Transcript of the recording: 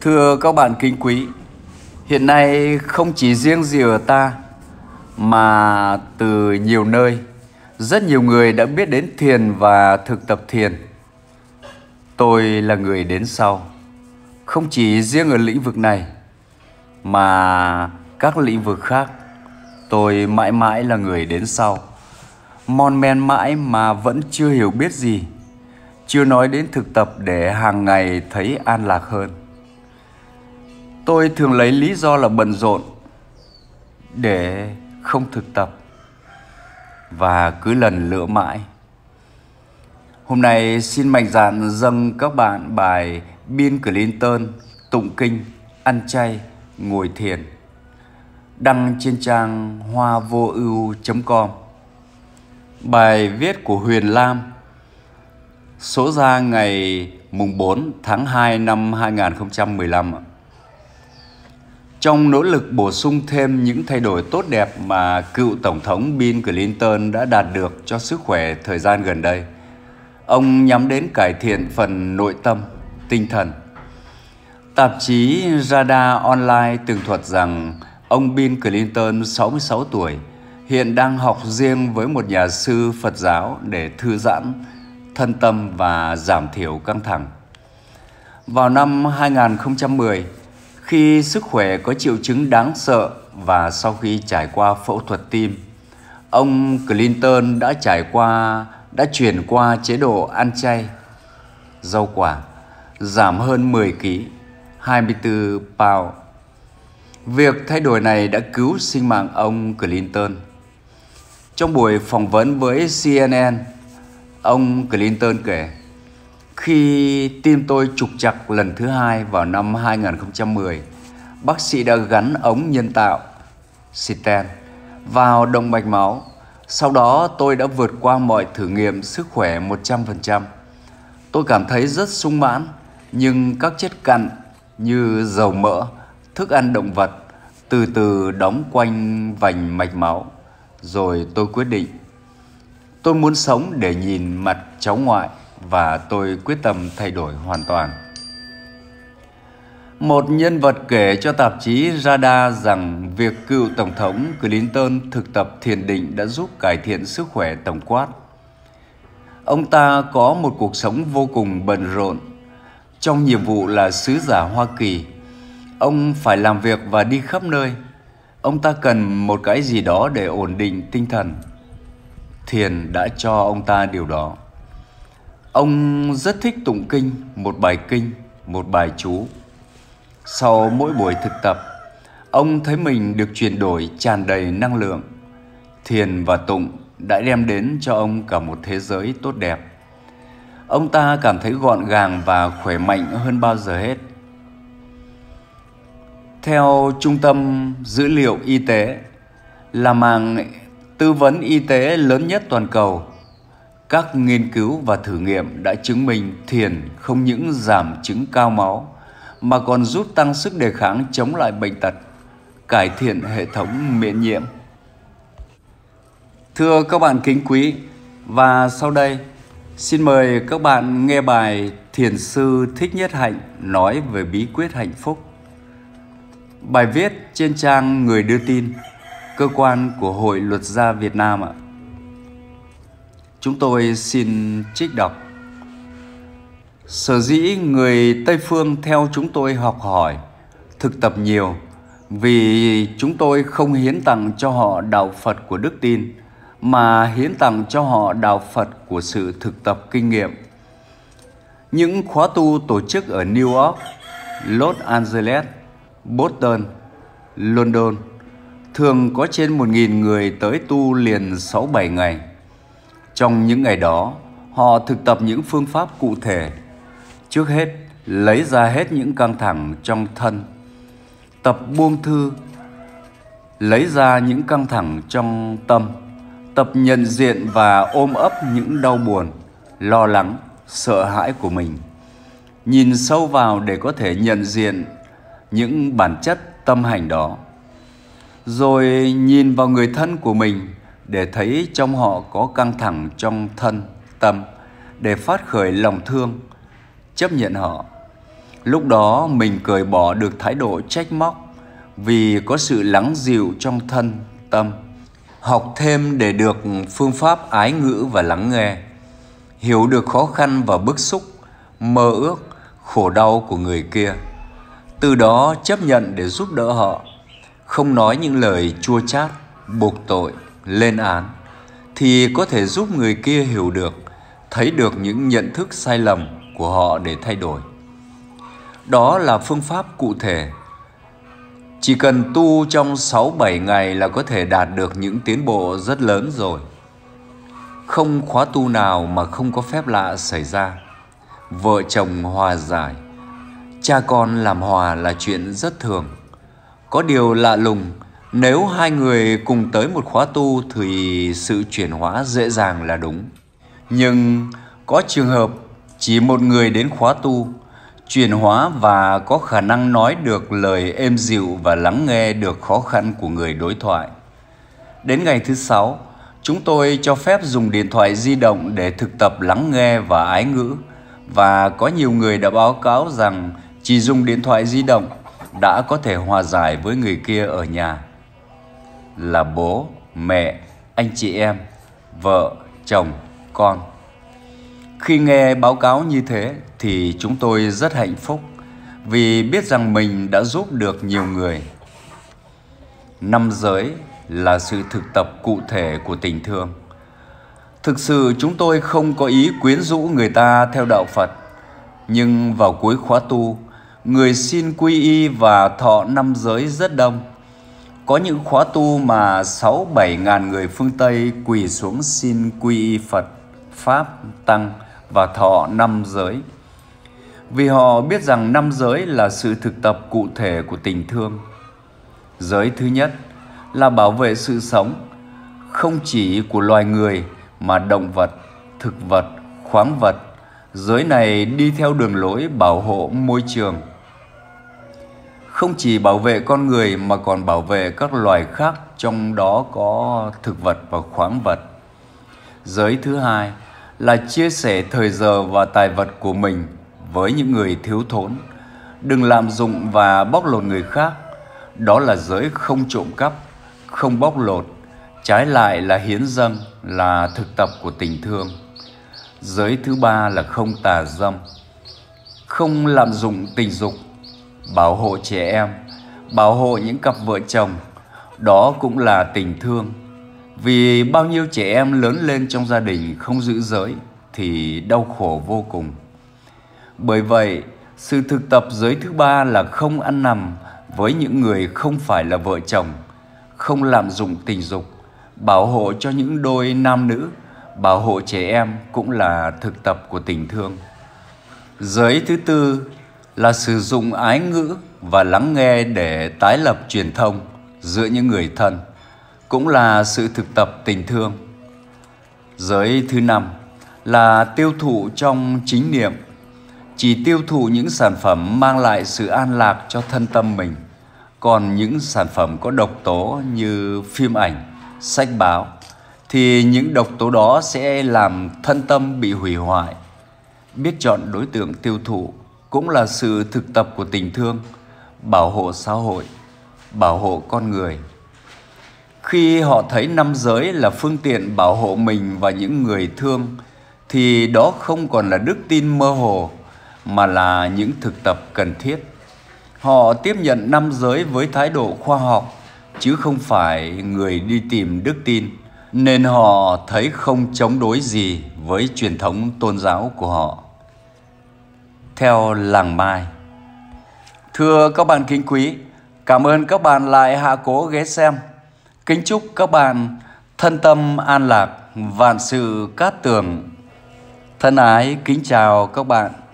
Thưa các bạn kính quý, hiện nay không chỉ riêng gì ở ta mà từ nhiều nơi rất nhiều người đã biết đến thiền và thực tập thiền. Tôi là người đến sau, không chỉ riêng ở lĩnh vực này mà các lĩnh vực khác. Tôi mãi mãi là người đến sau. Mon men mãi mà vẫn chưa hiểu biết gì. Chưa nói đến thực tập để hàng ngày thấy an lạc hơn tôi thường lấy lý do là bận rộn để không thực tập và cứ lần lựa mãi hôm nay xin mạnh dạn dâng các bạn bài bill clinton tụng kinh ăn chay ngồi thiền đăng trên trang hoa vô ưu com bài viết của huyền lam số ra ngày mùng 4 tháng 2 năm 2015 ạ trong nỗ lực bổ sung thêm những thay đổi tốt đẹp mà cựu Tổng thống Bill Clinton đã đạt được cho sức khỏe thời gian gần đây. Ông nhắm đến cải thiện phần nội tâm, tinh thần. Tạp chí Radar Online tường thuật rằng ông Bill Clinton, 66 tuổi, hiện đang học riêng với một nhà sư Phật giáo để thư giãn, thân tâm và giảm thiểu căng thẳng. Vào năm 2010, khi sức khỏe có triệu chứng đáng sợ và sau khi trải qua phẫu thuật tim. Ông Clinton đã trải qua đã chuyển qua chế độ ăn chay, rau quả, giảm hơn 10 kg, 24 pound. Việc thay đổi này đã cứu sinh mạng ông Clinton. Trong buổi phỏng vấn với CNN, ông Clinton kể: khi tim tôi trục chặt lần thứ hai vào năm 2010, bác sĩ đã gắn ống nhân tạo stent vào động mạch máu. Sau đó tôi đã vượt qua mọi thử nghiệm sức khỏe 100%. Tôi cảm thấy rất sung mãn, nhưng các chất cặn như dầu mỡ, thức ăn động vật từ từ đóng quanh vành mạch máu. Rồi tôi quyết định, tôi muốn sống để nhìn mặt cháu ngoại và tôi quyết tâm thay đổi hoàn toàn. Một nhân vật kể cho tạp chí Radar rằng việc cựu Tổng thống Clinton thực tập thiền định đã giúp cải thiện sức khỏe tổng quát. Ông ta có một cuộc sống vô cùng bận rộn. Trong nhiệm vụ là sứ giả Hoa Kỳ, ông phải làm việc và đi khắp nơi. Ông ta cần một cái gì đó để ổn định tinh thần. Thiền đã cho ông ta điều đó. Ông rất thích tụng kinh, một bài kinh, một bài chú. Sau mỗi buổi thực tập, ông thấy mình được chuyển đổi tràn đầy năng lượng. Thiền và tụng đã đem đến cho ông cả một thế giới tốt đẹp. Ông ta cảm thấy gọn gàng và khỏe mạnh hơn bao giờ hết. Theo Trung tâm Dữ liệu Y tế là mạng tư vấn y tế lớn nhất toàn cầu – các nghiên cứu và thử nghiệm đã chứng minh thiền không những giảm chứng cao máu mà còn giúp tăng sức đề kháng chống lại bệnh tật, cải thiện hệ thống miễn nhiễm. Thưa các bạn kính quý, và sau đây xin mời các bạn nghe bài Thiền sư Thích Nhất Hạnh nói về bí quyết hạnh phúc. Bài viết trên trang Người đưa tin, cơ quan của Hội luật gia Việt Nam ạ. Chúng tôi xin trích đọc Sở dĩ người Tây Phương theo chúng tôi học hỏi, thực tập nhiều vì chúng tôi không hiến tặng cho họ đạo Phật của đức tin mà hiến tặng cho họ đạo Phật của sự thực tập kinh nghiệm. Những khóa tu tổ chức ở New York, Los Angeles, Boston, London thường có trên 1.000 người tới tu liền 6-7 ngày. Trong những ngày đó, họ thực tập những phương pháp cụ thể. Trước hết, lấy ra hết những căng thẳng trong thân. Tập buông thư, lấy ra những căng thẳng trong tâm. Tập nhận diện và ôm ấp những đau buồn, lo lắng, sợ hãi của mình. Nhìn sâu vào để có thể nhận diện những bản chất tâm hành đó. Rồi nhìn vào người thân của mình để thấy trong họ có căng thẳng trong thân, tâm, để phát khởi lòng thương, chấp nhận họ. Lúc đó mình cởi bỏ được thái độ trách móc vì có sự lắng dịu trong thân, tâm. Học thêm để được phương pháp ái ngữ và lắng nghe. Hiểu được khó khăn và bức xúc, mơ ước, khổ đau của người kia. Từ đó chấp nhận để giúp đỡ họ, không nói những lời chua chát, buộc tội lên án thì có thể giúp người kia hiểu được thấy được những nhận thức sai lầm của họ để thay đổi đó là phương pháp cụ thể chỉ cần tu trong 6 7 ngày là có thể đạt được những tiến bộ rất lớn rồi. Không khóa tu nào mà không có phép lạ xảy ra. Vợ chồng hòa giải, cha con làm hòa là chuyện rất thường. Có điều lạ lùng nếu hai người cùng tới một khóa tu thì sự chuyển hóa dễ dàng là đúng. Nhưng có trường hợp chỉ một người đến khóa tu chuyển hóa và có khả năng nói được lời êm dịu và lắng nghe được khó khăn của người đối thoại. Đến ngày thứ sáu, chúng tôi cho phép dùng điện thoại di động để thực tập lắng nghe và ái ngữ và có nhiều người đã báo cáo rằng chỉ dùng điện thoại di động đã có thể hòa giải với người kia ở nhà là bố, mẹ, anh chị em, vợ, chồng, con. Khi nghe báo cáo như thế thì chúng tôi rất hạnh phúc vì biết rằng mình đã giúp được nhiều người. Năm giới là sự thực tập cụ thể của tình thương. Thực sự chúng tôi không có ý quyến rũ người ta theo đạo Phật, nhưng vào cuối khóa tu, người xin quy y và thọ năm giới rất đông có những khóa tu mà 6 bảy ngàn người phương Tây quỳ xuống xin quy y Phật, Pháp, Tăng và thọ năm giới. Vì họ biết rằng năm giới là sự thực tập cụ thể của tình thương. Giới thứ nhất là bảo vệ sự sống, không chỉ của loài người mà động vật, thực vật, khoáng vật. Giới này đi theo đường lối bảo hộ môi trường – không chỉ bảo vệ con người mà còn bảo vệ các loài khác trong đó có thực vật và khoáng vật. Giới thứ hai là chia sẻ thời giờ và tài vật của mình với những người thiếu thốn. Đừng lạm dụng và bóc lột người khác. Đó là giới không trộm cắp, không bóc lột. Trái lại là hiến dâng, là thực tập của tình thương. Giới thứ ba là không tà dâm, không lạm dụng tình dục bảo hộ trẻ em, bảo hộ những cặp vợ chồng. Đó cũng là tình thương. Vì bao nhiêu trẻ em lớn lên trong gia đình không giữ giới thì đau khổ vô cùng. Bởi vậy, sự thực tập giới thứ ba là không ăn nằm với những người không phải là vợ chồng, không lạm dụng tình dục, bảo hộ cho những đôi nam nữ, bảo hộ trẻ em cũng là thực tập của tình thương. Giới thứ tư là sử dụng ái ngữ và lắng nghe để tái lập truyền thông giữa những người thân cũng là sự thực tập tình thương giới thứ năm là tiêu thụ trong chính niệm chỉ tiêu thụ những sản phẩm mang lại sự an lạc cho thân tâm mình còn những sản phẩm có độc tố như phim ảnh sách báo thì những độc tố đó sẽ làm thân tâm bị hủy hoại biết chọn đối tượng tiêu thụ cũng là sự thực tập của tình thương bảo hộ xã hội bảo hộ con người khi họ thấy nam giới là phương tiện bảo hộ mình và những người thương thì đó không còn là đức tin mơ hồ mà là những thực tập cần thiết họ tiếp nhận nam giới với thái độ khoa học chứ không phải người đi tìm đức tin nên họ thấy không chống đối gì với truyền thống tôn giáo của họ theo làng mai. Thưa các bạn kính quý, cảm ơn các bạn lại hạ cố ghé xem. Kính chúc các bạn thân tâm an lạc, vạn sự cát tường. Thân ái kính chào các bạn.